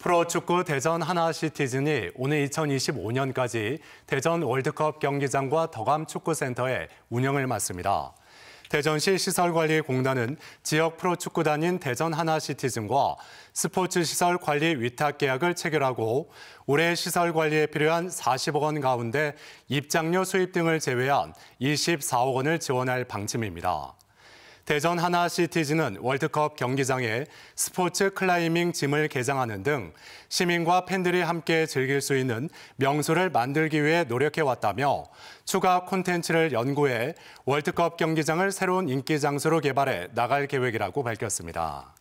프로축구 대전 하나시티즌이 오늘 2025년까지 대전 월드컵 경기장과 더감축구센터에 운영을 맡습니다. 대전시 시설관리공단은 지역 프로축구단인 대전 하나시티즌과 스포츠시설관리 위탁계약을 체결하고 올해 시설관리에 필요한 40억 원 가운데 입장료 수입 등을 제외한 24억 원을 지원할 방침입니다. 대전 하나시티즈는 월드컵 경기장에 스포츠 클라이밍 짐을 개장하는 등 시민과 팬들이 함께 즐길 수 있는 명소를 만들기 위해 노력해왔다며 추가 콘텐츠를 연구해 월드컵 경기장을 새로운 인기 장소로 개발해 나갈 계획이라고 밝혔습니다.